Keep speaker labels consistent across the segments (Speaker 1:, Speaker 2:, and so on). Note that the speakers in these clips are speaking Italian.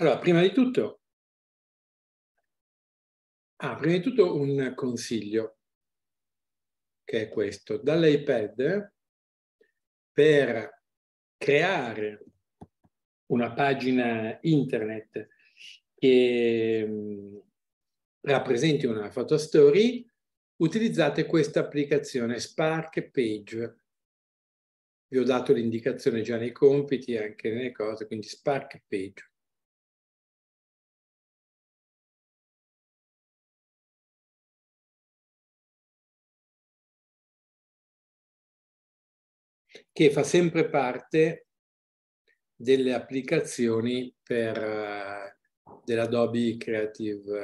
Speaker 1: Allora, prima di tutto, ah, prima di tutto un consiglio, che è questo. Dall'iPad,
Speaker 2: per creare una pagina internet che mm,
Speaker 1: rappresenti
Speaker 2: una photostory, utilizzate questa applicazione Spark Page.
Speaker 1: Vi ho dato l'indicazione già nei compiti, anche nelle cose, quindi Spark Page. che fa sempre parte delle applicazioni per,
Speaker 2: eh, dell'Adobe Creative,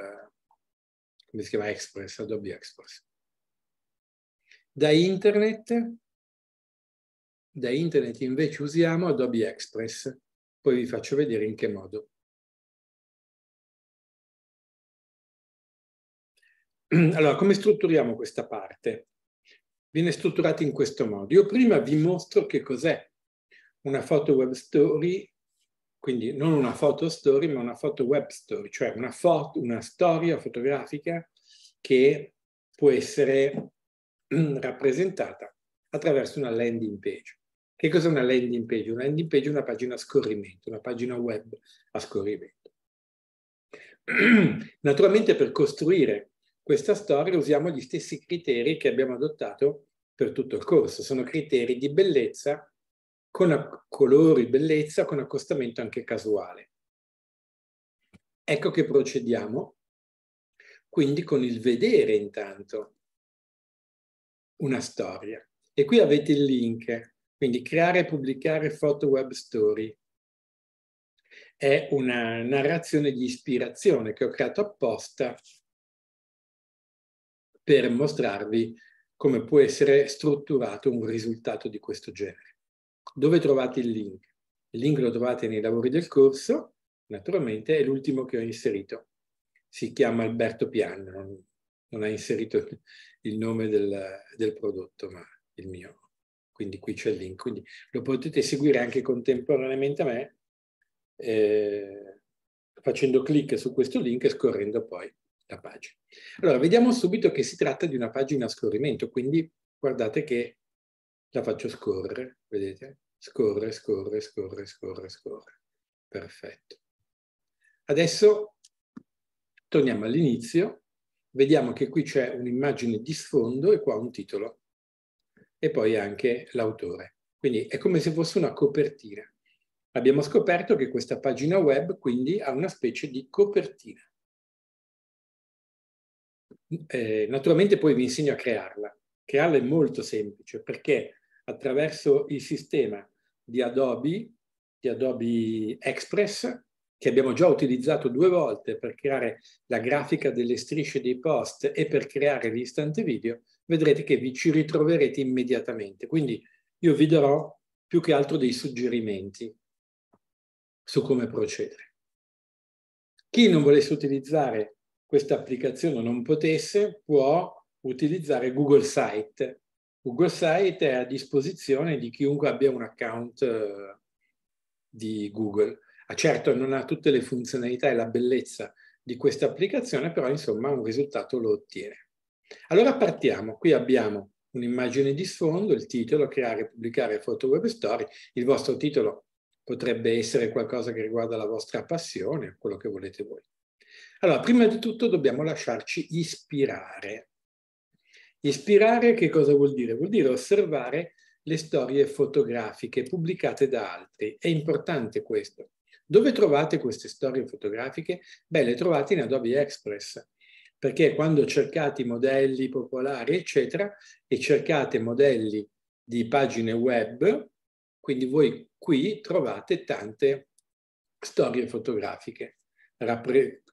Speaker 2: eh, come si chiama Express, Adobe Express. Da internet,
Speaker 1: da internet invece usiamo Adobe Express, poi vi faccio vedere in che modo. Allora, come strutturiamo questa parte? viene strutturato in questo modo. Io prima vi
Speaker 2: mostro che cos'è una foto web story, quindi non una foto story, ma una foto web story, cioè una, foto, una storia fotografica che può essere rappresentata attraverso una landing page. Che cos'è una landing page? Una landing page è una pagina a scorrimento, una pagina web a scorrimento. Naturalmente per costruire questa storia usiamo gli stessi criteri che abbiamo adottato per tutto il corso. Sono criteri di bellezza con colori, bellezza, con accostamento anche casuale.
Speaker 1: Ecco che procediamo quindi con il vedere intanto una storia. E qui avete il link,
Speaker 2: quindi creare e pubblicare foto web story. È una narrazione di ispirazione che ho creato apposta per mostrarvi come può essere strutturato un risultato di questo genere. Dove trovate il link? Il link lo trovate nei lavori del corso, naturalmente è l'ultimo che ho inserito. Si chiama Alberto Piano, non, non ha inserito il nome del, del prodotto, ma il mio. Quindi qui c'è il link, quindi lo potete seguire anche contemporaneamente a me eh, facendo clic su questo link e scorrendo poi la pagina. Allora, vediamo subito che si tratta di una pagina a scorrimento, quindi guardate che la faccio scorrere, vedete? Scorre, scorre, scorre, scorre, scorre. Perfetto. Adesso torniamo all'inizio, vediamo che qui c'è un'immagine di sfondo e qua un titolo e poi anche l'autore. Quindi è come se fosse una copertina. Abbiamo scoperto che questa pagina web quindi ha una specie di copertina eh, naturalmente poi vi insegno a crearla. Crearla è molto semplice perché attraverso il sistema di Adobe, di Adobe Express, che abbiamo già utilizzato due volte per creare la grafica delle strisce dei post e per creare l'istante video, vedrete che vi ci ritroverete immediatamente. Quindi io vi darò più che altro dei suggerimenti su come procedere. Chi non volesse utilizzare questa applicazione non potesse, può utilizzare Google Site. Google Site è a disposizione di chiunque abbia un account eh, di Google. Ah, certo, non ha tutte le funzionalità e la bellezza di questa applicazione, però insomma un risultato lo ottiene. Allora partiamo. Qui abbiamo un'immagine di sfondo, il titolo, creare, e pubblicare foto web story. Il vostro titolo potrebbe essere qualcosa che riguarda la vostra passione, quello che volete voi. Allora, prima di tutto dobbiamo lasciarci ispirare. Ispirare che cosa vuol dire? Vuol dire osservare le storie fotografiche pubblicate da altri. È importante questo. Dove trovate queste storie fotografiche? Beh, le trovate in Adobe Express, perché quando cercate modelli popolari, eccetera, e cercate modelli di pagine web, quindi voi qui trovate tante storie fotografiche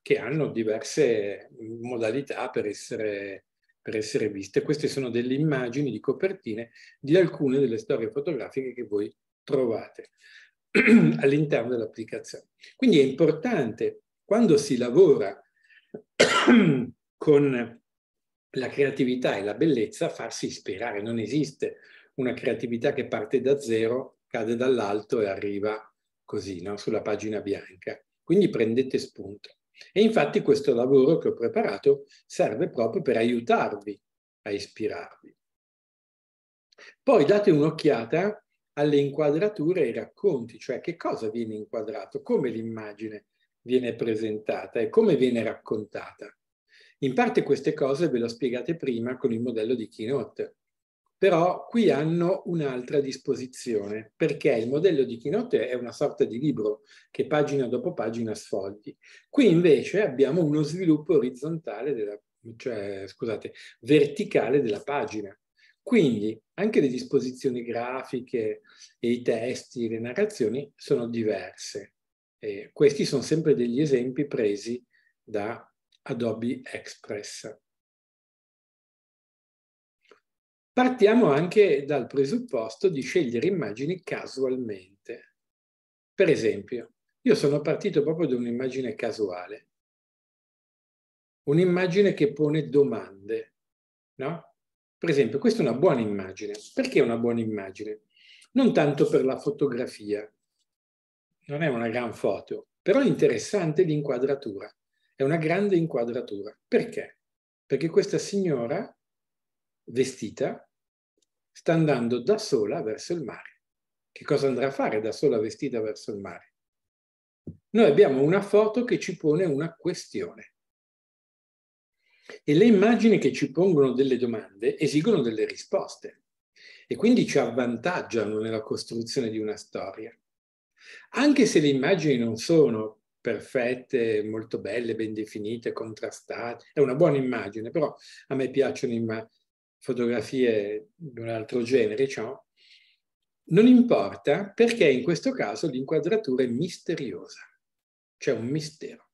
Speaker 2: che hanno diverse mm, modalità per essere, per essere viste. Queste sono delle immagini di copertine di alcune delle storie fotografiche che voi trovate all'interno dell'applicazione. Quindi è importante quando si lavora con la creatività e la bellezza farsi ispirare. Non esiste una creatività che parte da zero, cade dall'alto e arriva così, no? sulla pagina bianca. Quindi prendete spunto. E infatti questo lavoro che ho preparato serve proprio per aiutarvi a ispirarvi. Poi date un'occhiata alle inquadrature e ai racconti, cioè che cosa viene inquadrato, come l'immagine viene presentata e come viene raccontata. In parte queste cose ve le ho spiegate prima con il modello di Keynote, però qui hanno un'altra disposizione, perché il modello di Keynote è una sorta di libro che pagina dopo pagina sfogli. Qui invece abbiamo uno sviluppo orizzontale, della, cioè, scusate, verticale della pagina. Quindi anche le disposizioni grafiche, i testi, le narrazioni sono diverse. E questi sono sempre degli esempi presi da Adobe Express. Partiamo anche dal presupposto di scegliere immagini casualmente. Per esempio, io sono partito proprio da un'immagine casuale, un'immagine che pone domande, no? Per esempio, questa è una buona immagine. Perché è una buona immagine? Non tanto per la fotografia, non è una gran foto, però è interessante l'inquadratura, è una grande inquadratura. Perché? Perché questa signora vestita sta andando da sola verso il mare. Che cosa andrà a fare da sola vestita verso il mare? Noi abbiamo una foto che ci pone una questione. E le immagini che ci pongono delle domande esigono delle risposte e quindi ci avvantaggiano nella costruzione di una storia. Anche se le immagini non sono perfette, molto belle, ben definite, contrastate, è una buona immagine, però a me piacciono immagini fotografie di un altro genere, diciamo, non importa perché in questo caso l'inquadratura è misteriosa, c'è cioè un mistero.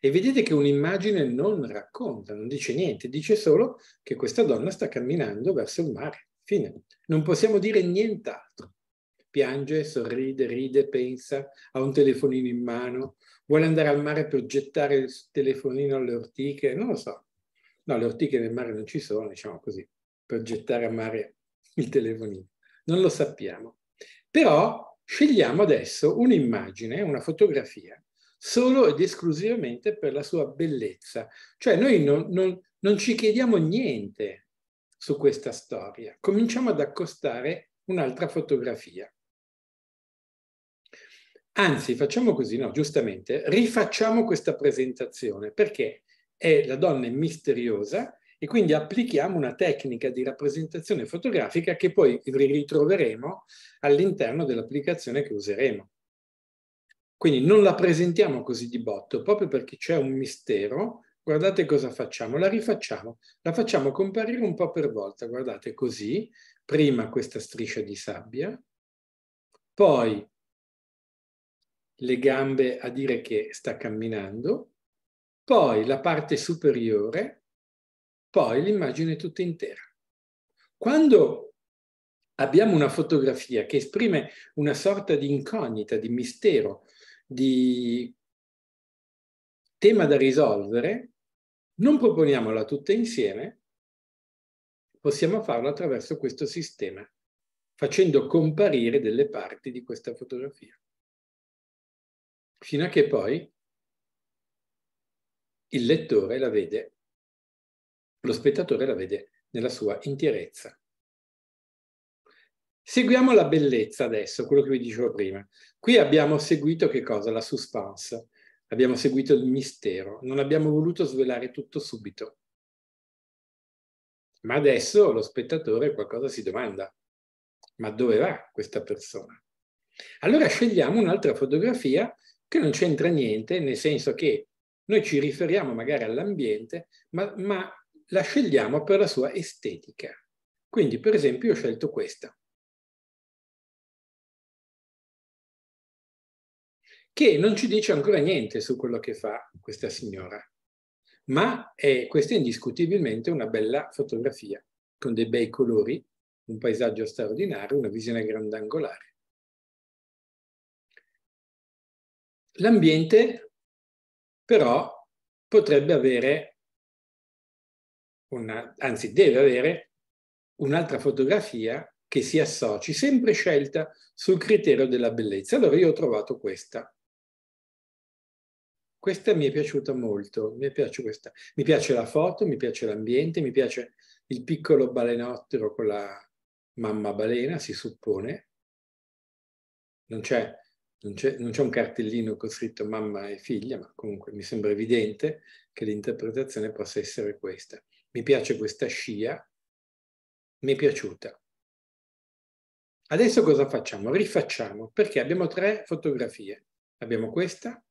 Speaker 2: E vedete che un'immagine non racconta, non dice niente, dice solo che questa donna sta camminando verso il mare. Fine. Non possiamo dire nient'altro. Piange, sorride, ride, pensa, ha un telefonino in mano, vuole andare al mare per gettare il telefonino alle ortiche, non lo so. No, le ortiche nel mare non ci sono, diciamo così, per gettare a mare il telefonino. Non lo sappiamo. Però scegliamo adesso un'immagine, una fotografia, solo ed esclusivamente per la sua bellezza. Cioè noi non, non, non ci chiediamo niente su questa storia. Cominciamo ad accostare un'altra fotografia. Anzi, facciamo così, no, giustamente, rifacciamo questa presentazione perché è la donna è misteriosa e quindi applichiamo una tecnica di rappresentazione fotografica che poi ritroveremo all'interno dell'applicazione che useremo. Quindi non la presentiamo così di botto, proprio perché c'è un mistero. Guardate cosa facciamo, la rifacciamo, la facciamo comparire un po' per volta. Guardate così, prima questa striscia di sabbia, poi le gambe a dire che sta camminando, poi la parte superiore, poi l'immagine tutta intera. Quando abbiamo una fotografia che esprime una sorta di incognita, di mistero, di tema da risolvere, non proponiamola tutta insieme, possiamo farlo attraverso questo sistema, facendo
Speaker 1: comparire delle parti di questa fotografia. Fino a che poi il lettore la vede, lo spettatore la vede nella sua intierezza. Seguiamo
Speaker 2: la bellezza adesso, quello che vi dicevo prima. Qui abbiamo seguito che cosa? La suspense, abbiamo seguito il mistero, non abbiamo voluto svelare tutto subito. Ma adesso lo spettatore qualcosa si domanda, ma dove va questa persona? Allora scegliamo un'altra fotografia che non c'entra niente, nel senso che noi ci riferiamo magari all'ambiente, ma, ma la
Speaker 1: scegliamo per la sua estetica. Quindi, per esempio, io ho scelto questa, che non ci dice ancora niente su quello che fa questa signora, ma è, questa è indiscutibilmente una bella fotografia, con dei bei colori, un paesaggio straordinario, una visione grandangolare. L'ambiente però potrebbe avere, una, anzi deve avere, un'altra fotografia che si associ, sempre
Speaker 2: scelta sul criterio della bellezza. Allora io ho trovato questa. Questa mi è piaciuta molto, mi piace, questa. Mi piace la foto, mi piace l'ambiente, mi piace il piccolo balenottero con la mamma balena, si suppone. Non c'è non c'è, un cartellino con scritto mamma e figlia, ma comunque mi sembra evidente che l'interpretazione possa essere questa. Mi piace questa scia, mi è piaciuta. Adesso cosa facciamo? Rifacciamo, perché abbiamo tre fotografie. Abbiamo questa,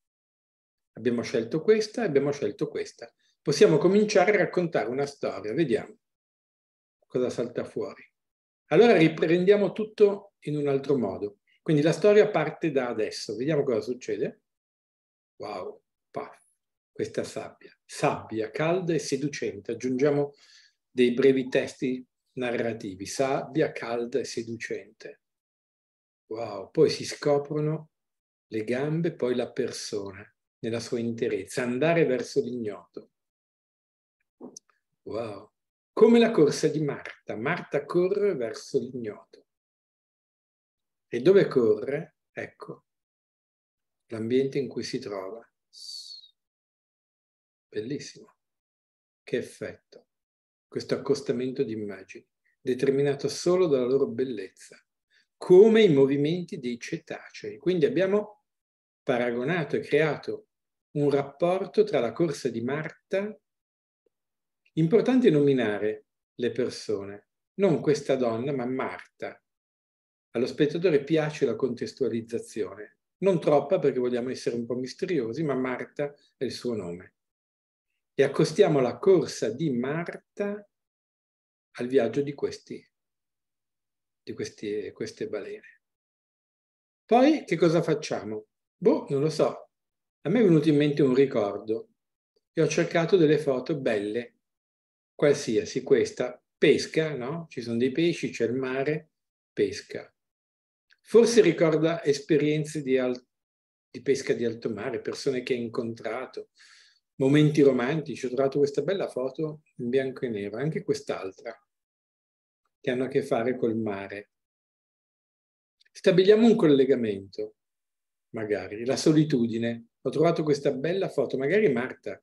Speaker 2: abbiamo scelto questa e abbiamo scelto questa. Possiamo cominciare a raccontare una storia, vediamo cosa salta fuori. Allora riprendiamo tutto in un altro modo quindi la storia parte da adesso, vediamo cosa succede. Wow, paf, questa sabbia, sabbia calda e seducente. Aggiungiamo dei brevi testi narrativi, sabbia calda e seducente. Wow, poi si scoprono le gambe, poi la persona nella sua interezza, andare verso l'ignoto. Wow, come la corsa di Marta. Marta corre verso l'ignoto.
Speaker 1: E dove corre? Ecco, l'ambiente in cui si trova. Bellissimo. Che effetto.
Speaker 2: Questo accostamento di immagini, determinato solo dalla loro bellezza, come i movimenti dei cetacei. Quindi abbiamo paragonato e creato un rapporto tra la corsa di Marta. Importante nominare le persone, non questa donna, ma Marta, allo spettatore piace la contestualizzazione, non troppa perché vogliamo essere un po' misteriosi, ma Marta è il suo nome. E accostiamo la corsa di Marta al viaggio di, questi, di questi, queste balene. Poi che cosa facciamo? Boh, non lo so. A me è venuto in mente un ricordo e ho cercato delle foto belle, qualsiasi, questa, pesca, no? Ci sono dei pesci, c'è il mare, pesca. Forse ricorda esperienze di, di pesca di alto mare, persone che ha incontrato, momenti romantici. Ho trovato questa bella foto in bianco e nero, anche quest'altra, che hanno a che fare col mare. Stabiliamo un collegamento, magari, la solitudine. Ho trovato questa bella foto, magari Marta.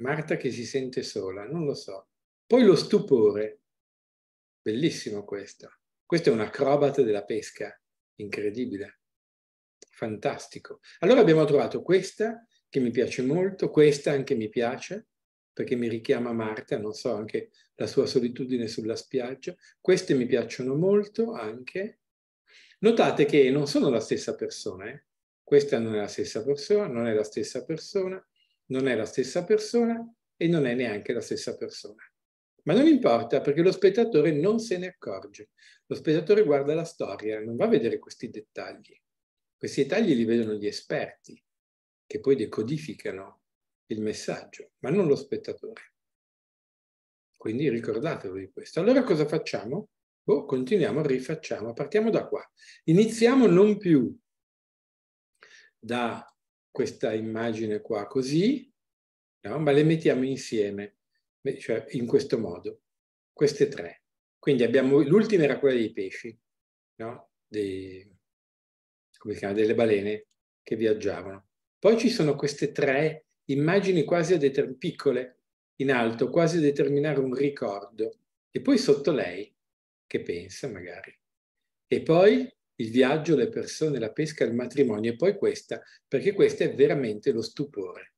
Speaker 2: Marta che si sente sola, non lo so. Poi lo stupore, bellissimo questo. Questo è un acrobata della pesca, incredibile, fantastico. Allora abbiamo trovato questa che mi piace molto, questa anche mi piace, perché mi richiama Marta, non so, anche la sua solitudine sulla spiaggia. Queste mi piacciono molto anche. Notate che non sono la stessa persona, eh? questa non è la stessa persona, non è la stessa persona, non è la stessa persona e non è neanche la stessa persona. Ma non importa perché lo spettatore non se ne accorge. Lo spettatore guarda la storia, non va a vedere questi dettagli. Questi dettagli li vedono gli esperti, che poi decodificano il messaggio, ma non lo spettatore. Quindi ricordatevi di questo. Allora cosa facciamo? Boh, continuiamo, rifacciamo, partiamo da qua. Iniziamo non più da questa immagine qua così, no? ma le mettiamo insieme cioè in questo modo, queste tre. Quindi abbiamo, l'ultima era quella dei pesci, no? dei, chiama, delle balene che viaggiavano. Poi ci sono queste tre immagini quasi a piccole, in alto, quasi a determinare un ricordo. E poi sotto lei, che pensa magari. E poi il viaggio, le persone, la pesca, il matrimonio e poi questa, perché questo è veramente lo stupore.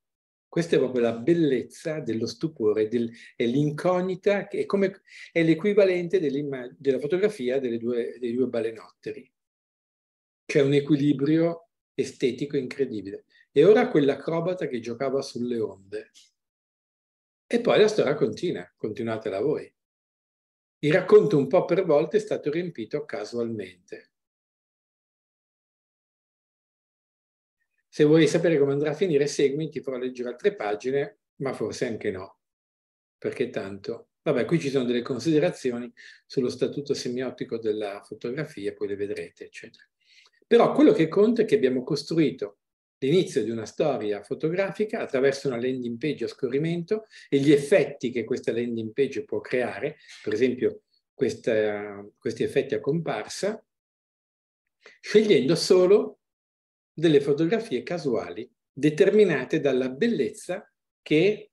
Speaker 2: Questa è proprio la bellezza dello stupore, del, è l'incognita, è, come, è l'equivalente della fotografia due, dei due balenotteri. C'è un equilibrio estetico incredibile. E ora quell'acrobata che giocava sulle onde. E poi la storia
Speaker 1: continua, continuatela voi. Il racconto un po' per volta è stato riempito casualmente. Se vuoi sapere come andrà a finire, seguimi, ti farò leggere altre pagine, ma forse anche no,
Speaker 2: perché tanto... Vabbè, qui ci sono delle considerazioni sullo statuto semiotico della fotografia, poi le vedrete, eccetera. Però quello che conta è che abbiamo costruito l'inizio di una storia fotografica attraverso una landing page a scorrimento e gli effetti che questa landing page può creare, per esempio questa, questi effetti a comparsa, scegliendo solo delle fotografie casuali determinate dalla bellezza che,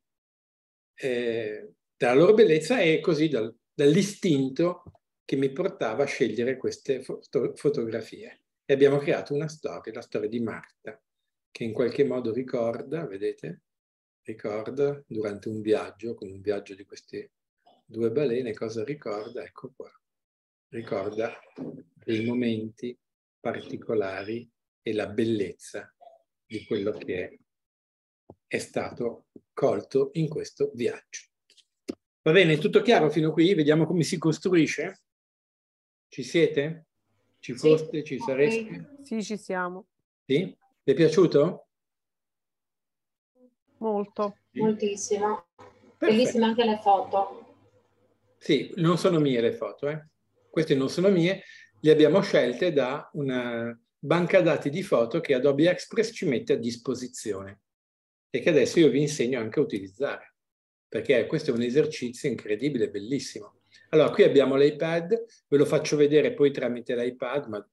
Speaker 2: eh, dalla loro bellezza e così dal, dall'istinto che mi portava a scegliere queste foto fotografie. E abbiamo creato una storia, la storia di Marta, che in qualche modo ricorda, vedete, ricorda durante un viaggio, con un viaggio di queste due balene, cosa ricorda? Ecco qua, ricorda dei momenti particolari e la bellezza di quello che è, è stato colto in questo viaggio. Va bene, tutto chiaro fino qui? Vediamo come si costruisce? Ci siete? Ci foste? Sì. Ci sareste?
Speaker 1: Sì, ci siamo.
Speaker 2: Sì? Vi è piaciuto?
Speaker 1: Molto. Sì. Moltissimo. Perfetto. Bellissime anche le foto.
Speaker 2: Sì, non sono mie le foto, eh? Queste non sono mie, le abbiamo scelte da una banca dati di foto che Adobe Express ci mette a disposizione e che adesso io vi insegno anche a utilizzare, perché questo è un esercizio incredibile, bellissimo. Allora, qui abbiamo l'iPad, ve lo faccio vedere poi tramite l'iPad, ma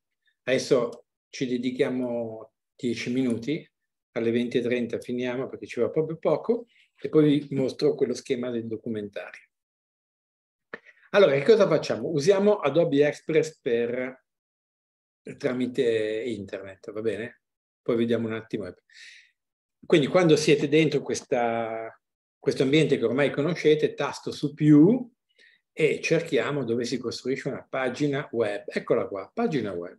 Speaker 2: adesso ci dedichiamo 10 minuti, alle 20.30 finiamo perché ci va proprio poco, e poi vi mostro quello schema del documentario. Allora, che cosa facciamo? Usiamo Adobe Express per eh, tramite internet, va bene? Poi vediamo un attimo. Quindi quando siete dentro questa, questo ambiente che ormai conoscete, tasto su più e cerchiamo dove si costruisce una pagina web.
Speaker 1: Eccola qua, pagina web.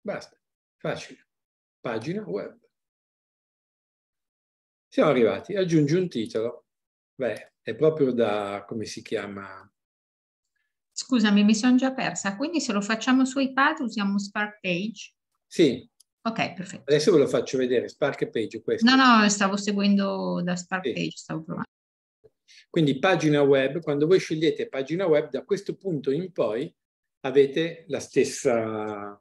Speaker 1: Basta, facile. Pagina web. Siamo arrivati, aggiungi un titolo. Beh, è proprio
Speaker 2: da, come si chiama,
Speaker 1: Scusami, mi sono già persa. Quindi se lo facciamo su iPad usiamo Spark Page? Sì. Ok, perfetto.
Speaker 2: Adesso ve lo faccio vedere, Spark Page questo. No,
Speaker 1: no, stavo seguendo da Spark sì. Page, stavo provando.
Speaker 2: Quindi pagina web, quando voi scegliete pagina web, da questo punto in poi avete la stessa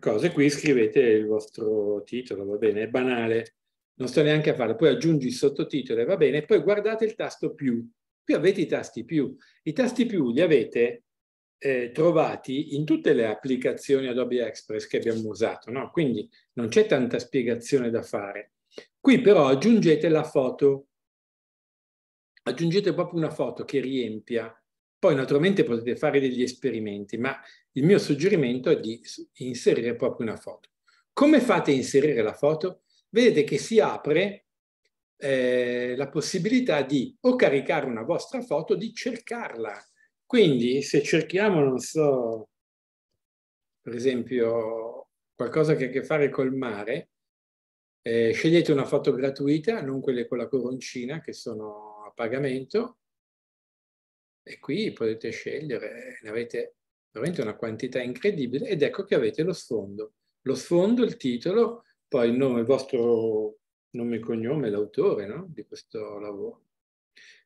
Speaker 2: cosa. Qui scrivete il vostro titolo, va bene, è banale, non sto neanche a farlo. Poi aggiungi il sottotitolo e va bene. Poi guardate il tasto più. Qui avete i tasti più. I tasti più li avete eh, trovati in tutte le applicazioni Adobe Express che abbiamo usato, no? quindi non c'è tanta spiegazione da fare. Qui però aggiungete la foto, aggiungete proprio una foto che riempia. Poi naturalmente potete fare degli esperimenti, ma il mio suggerimento è di inserire proprio una foto. Come fate a inserire la foto? Vedete che si apre eh, la possibilità di o caricare una vostra foto, di cercarla. Quindi se cerchiamo, non so, per esempio qualcosa che ha a che fare col mare, eh, scegliete una foto gratuita, non quelle con la coroncina che sono a pagamento, e qui potete scegliere, ne avete veramente una quantità incredibile ed ecco che avete lo sfondo. Lo sfondo, il titolo, poi il nome, il vostro nome e cognome l'autore no? di questo lavoro.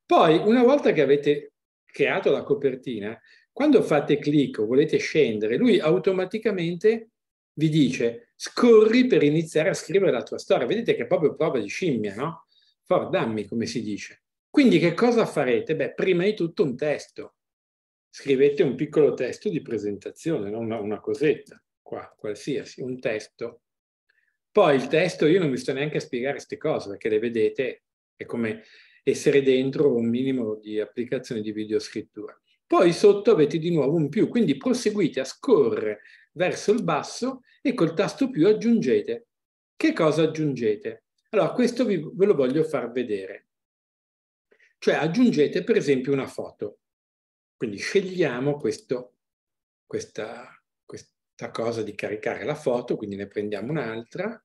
Speaker 2: Poi, una volta che avete creato la copertina, quando fate clic o volete scendere, lui automaticamente vi dice scorri per iniziare a scrivere la tua storia. Vedete che è proprio prova di scimmia, no? For, dammi come si dice. Quindi che cosa farete? Beh, prima di tutto un testo. Scrivete un piccolo testo di presentazione, non una, una cosetta, qua, qualsiasi, un testo poi il testo, io non vi sto neanche a spiegare queste cose, perché le vedete, è come essere dentro un minimo di applicazione di videoscrittura. Poi sotto avete di nuovo un più, quindi proseguite a scorrere verso il basso e col tasto più aggiungete. Che cosa aggiungete? Allora, questo vi, ve lo voglio far vedere. Cioè aggiungete per esempio una foto. Quindi scegliamo questo, questa, questa cosa di caricare la foto, quindi ne prendiamo un'altra,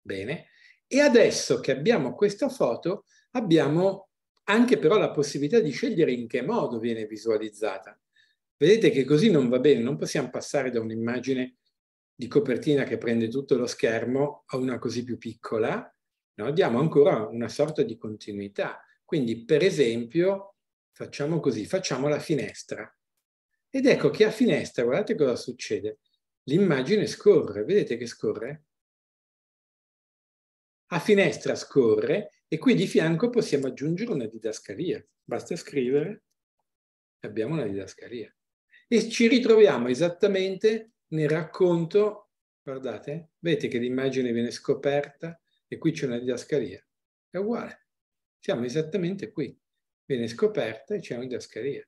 Speaker 2: bene, e adesso che abbiamo questa foto abbiamo anche però la possibilità di scegliere in che modo viene visualizzata. Vedete che così non va bene, non possiamo passare da un'immagine di copertina che prende tutto lo schermo a una così più piccola, no? diamo ancora una sorta di continuità. Quindi, per esempio, facciamo così, facciamo la finestra. Ed ecco che a finestra, guardate cosa succede l'immagine scorre, vedete che scorre? A finestra scorre e qui di fianco possiamo aggiungere una didascalia. Basta scrivere, abbiamo una didascalia. E ci ritroviamo esattamente nel racconto, guardate, vedete che l'immagine viene scoperta e qui c'è una didascalia. È uguale, siamo esattamente qui. Viene scoperta e c'è una didascalia.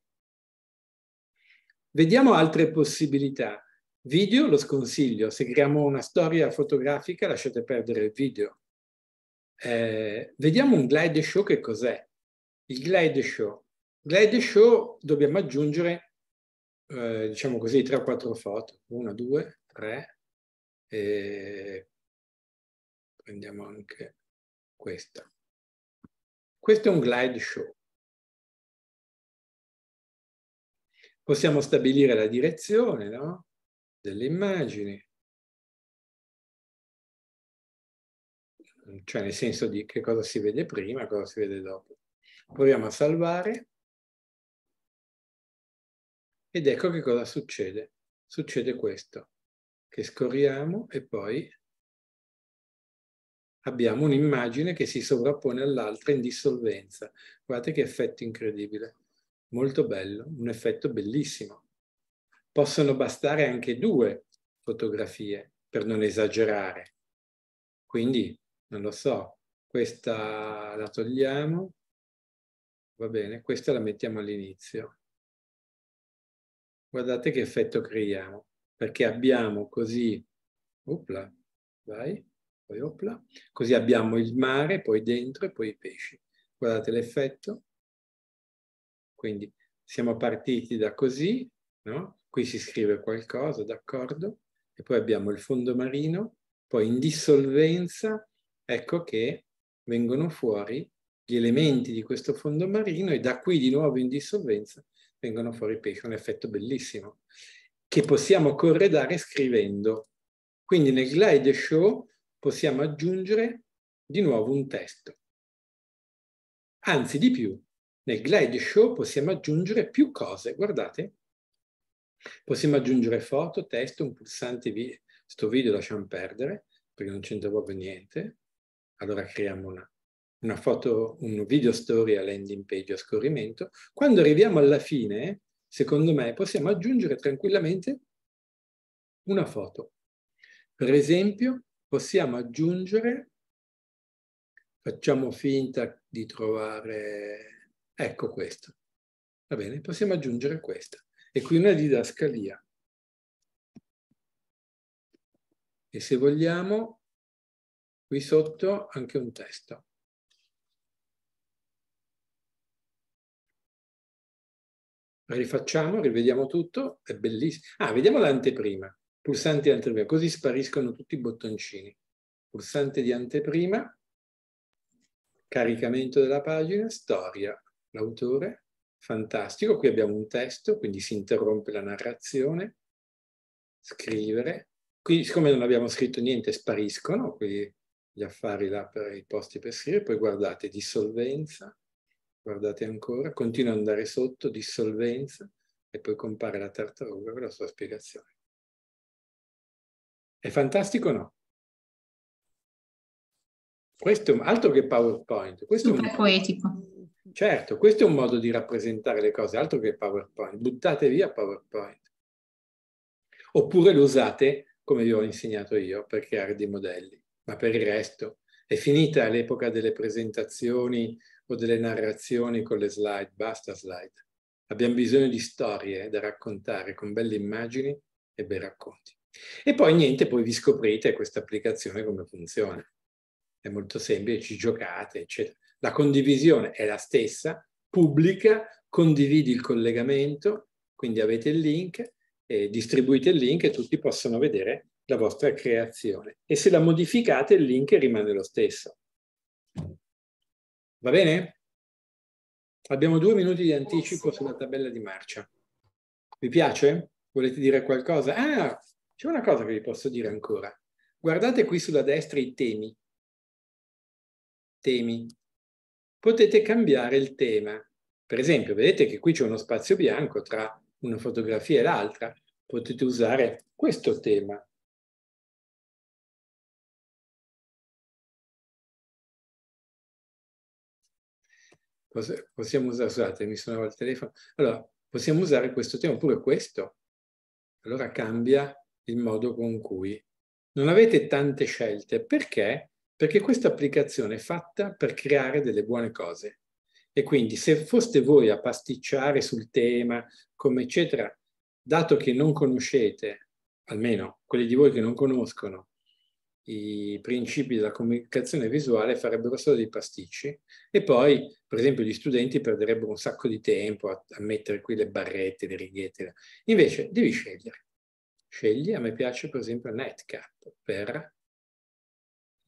Speaker 2: Vediamo altre possibilità. Video lo sconsiglio, se creiamo una storia fotografica lasciate perdere il video. Eh, vediamo un glide show che cos'è. Il glide show. Glide show dobbiamo aggiungere, eh, diciamo così, 3 o 4 foto.
Speaker 1: 1, 2, 3. E prendiamo anche questa. Questo è un glide show. Possiamo stabilire la direzione, no? delle immagini, cioè nel senso di che cosa si vede prima, cosa si vede dopo. Proviamo a salvare ed ecco che cosa succede. Succede questo, che scorriamo e poi
Speaker 2: abbiamo un'immagine che si sovrappone all'altra in dissolvenza. Guardate che effetto incredibile, molto bello, un effetto bellissimo possono bastare anche due fotografie per non esagerare. Quindi, non lo so, questa la togliamo, va bene, questa la mettiamo all'inizio. Guardate che effetto creiamo, perché abbiamo così,
Speaker 1: opla, vai, poi opla,
Speaker 2: così abbiamo il mare, poi dentro e poi i pesci. Guardate l'effetto. Quindi siamo partiti da così, no? Qui si scrive qualcosa, d'accordo? E poi abbiamo il fondo marino, poi in dissolvenza, ecco che vengono fuori gli elementi di questo fondo marino e da qui di nuovo in dissolvenza vengono fuori i pesci, un effetto bellissimo, che possiamo corredare scrivendo. Quindi nel glide show possiamo aggiungere di nuovo un testo. Anzi, di più, nel glide show possiamo aggiungere più cose. Guardate, Possiamo aggiungere foto, testo, un pulsante, video. Questo video lasciamo perdere perché non c'entra proprio niente. Allora creiamo una, una foto, un video story a landing page a scorrimento. Quando arriviamo alla fine, secondo me, possiamo aggiungere tranquillamente una foto. Per esempio, possiamo aggiungere, facciamo finta di trovare, ecco questo.
Speaker 1: Va bene, possiamo aggiungere questa e qui una didascalia. E se vogliamo, qui sotto anche un testo.
Speaker 2: Rifacciamo, rivediamo tutto, è bellissimo. Ah, vediamo l'anteprima, pulsante di anteprima, così spariscono tutti i bottoncini. Pulsante di anteprima, caricamento della pagina, storia, l'autore, Fantastico, qui abbiamo un testo, quindi si interrompe la narrazione, scrivere. Qui siccome non abbiamo scritto niente spariscono gli affari là per i posti per scrivere, poi guardate dissolvenza, guardate ancora, continua ad
Speaker 1: andare sotto, dissolvenza, e poi compare la tartaruga con la sua spiegazione. È fantastico o no? Questo è un altro che PowerPoint. Questo Super è un... poetico. Certo, questo è un modo di
Speaker 2: rappresentare le cose, altro che PowerPoint. Buttate via PowerPoint. Oppure lo usate come vi ho insegnato io per creare dei modelli. Ma per il resto è finita l'epoca delle presentazioni o delle narrazioni con le slide, basta slide. Abbiamo bisogno di storie da raccontare con belle immagini e bei racconti. E poi niente, poi vi scoprite questa applicazione come funziona. È molto semplice, ci giocate, eccetera. La condivisione è la stessa, pubblica, condividi il collegamento, quindi avete il link, distribuite il link e tutti possono vedere la vostra creazione. E se la modificate il link rimane lo stesso. Va bene? Abbiamo due minuti di anticipo sulla tabella di marcia. Vi piace? Volete dire qualcosa? Ah, c'è una cosa che vi posso dire ancora. Guardate qui sulla destra i temi. Temi potete cambiare il tema. Per esempio,
Speaker 1: vedete che qui c'è uno spazio bianco tra una fotografia e l'altra. Potete usare questo tema. Possiamo usare, scusate, mi suonava il telefono. Allora, possiamo usare questo tema oppure questo. Allora cambia
Speaker 2: il modo con cui non avete tante scelte perché perché questa applicazione è fatta per creare delle buone cose. E quindi se foste voi a pasticciare sul tema, come eccetera, dato che non conoscete, almeno quelli di voi che non conoscono, i principi della comunicazione visuale farebbero solo dei pasticci e poi, per esempio, gli studenti perderebbero un sacco di tempo a, a mettere qui le barrette, le righette. Invece devi scegliere. Scegli, a me piace per esempio Netcap per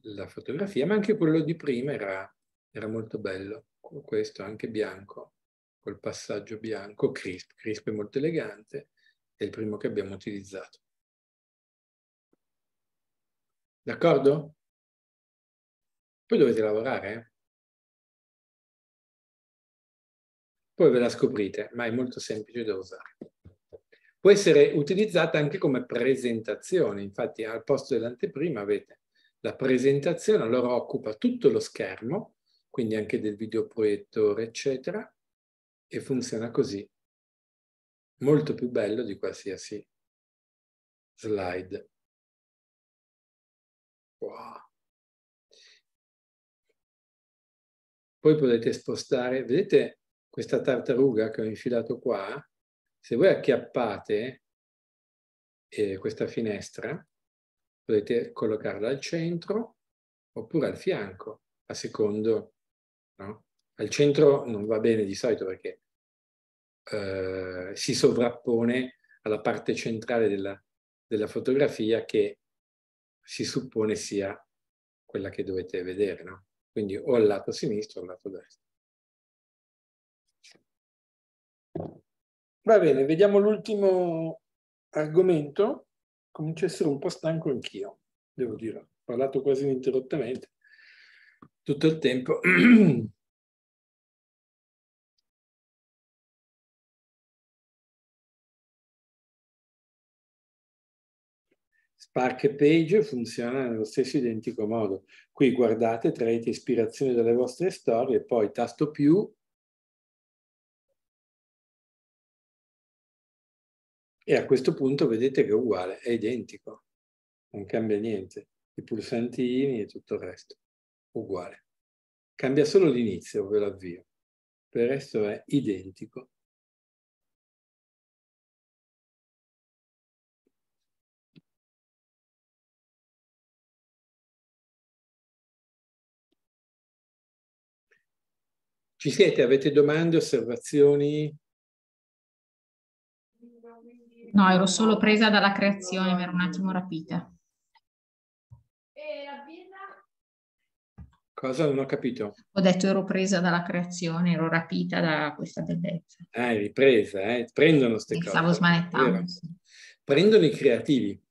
Speaker 2: la fotografia, ma anche quello di prima era, era molto bello, questo anche bianco, col
Speaker 1: passaggio bianco, crisp, crisp è molto elegante, è il primo che abbiamo utilizzato. D'accordo? Poi dovete lavorare. Poi ve la scoprite, ma è molto semplice da usare. Può essere utilizzata anche come
Speaker 2: presentazione, infatti al posto dell'anteprima avete la presentazione allora occupa tutto lo schermo, quindi anche del videoproiettore, eccetera, e
Speaker 1: funziona così. Molto più bello di qualsiasi slide. Wow. Poi potete spostare, vedete questa tartaruga che ho infilato qua? Se voi acchiappate eh,
Speaker 2: questa finestra, potete collocarla al centro oppure al fianco, a secondo. No? Al centro non va bene di solito perché eh, si sovrappone alla parte centrale della, della fotografia che si suppone sia quella che dovete vedere,
Speaker 1: no? Quindi o al lato sinistro o al lato destro. Va bene, vediamo l'ultimo argomento comincio a essere un po' stanco anch'io, devo dire. Ho parlato quasi ininterrottamente tutto il tempo. Spark Page funziona nello stesso identico modo. Qui guardate, traete ispirazione dalle vostre storie, poi tasto più E a questo punto vedete che è uguale, è identico, non cambia niente. I pulsantini e tutto il resto, uguale. Cambia solo l'inizio, ve l'avvio. Per il resto è identico. Ci siete? Avete domande, osservazioni? No, ero solo presa dalla creazione, mi ero un attimo rapita. E
Speaker 2: la birra? Cosa? Non ho capito.
Speaker 1: Ho detto ero presa dalla creazione, ero rapita da questa bellezza. Eh, ripresa, eh. Prendono queste cose. Stavo smanettando. Prendono i creativi.